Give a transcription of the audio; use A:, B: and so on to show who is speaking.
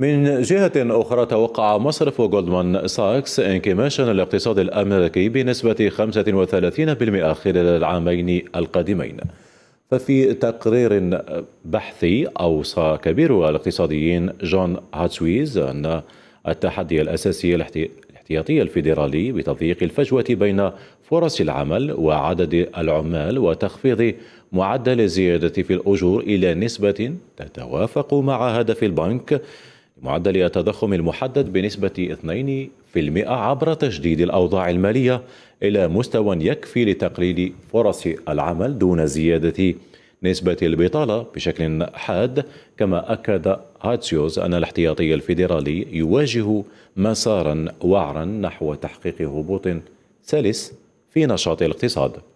A: من جهة أخرى توقع مصرف جولدمان ساكس انكماشا الاقتصاد الأمريكي بنسبة 35% خلال العامين القادمين ففي تقرير بحثي أوصى كبير الاقتصاديين جون هاتسويز أن التحدي الأساسي الاحتياطي الفيدرالي بتضييق الفجوة بين فرص العمل وعدد العمال وتخفيض معدل الزيادة في الأجور إلى نسبة تتوافق مع هدف البنك لمعدل التضخم المحدد بنسبة 2% عبر تجديد الأوضاع المالية إلى مستوى يكفي لتقليل فرص العمل دون زيادة نسبة البطالة بشكل حاد كما أكد هاتسيوز أن الاحتياطي الفيدرالي يواجه مسارا وعرا نحو تحقيق هبوط سلس في نشاط الاقتصاد